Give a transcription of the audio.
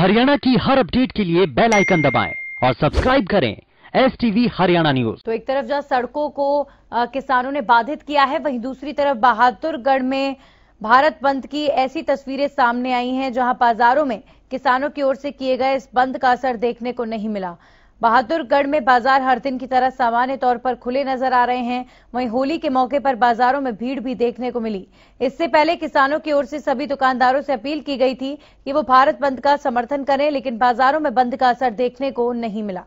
हरियाणा की हर अपडेट के लिए बेल आइकन दबाएं और सब्सक्राइब करें एस टीवी हरियाणा न्यूज तो एक तरफ जहां सड़कों को आ, किसानों ने बाधित किया है वहीं दूसरी तरफ बहादुरगढ़ में भारत बंद की ऐसी तस्वीरें सामने आई हैं जहां बाजारों में किसानों की ओर से किए गए इस बंद का असर देखने को नहीं मिला बहादुरगढ़ में बाजार हर दिन की तरह सामान्य तौर पर खुले नजर आ रहे हैं वहीं होली के मौके पर बाजारों में भीड़ भी देखने को मिली इससे पहले किसानों की ओर से सभी दुकानदारों से अपील की गई थी कि वो भारत बंद का समर्थन करें लेकिन बाजारों में बंद का असर देखने को नहीं मिला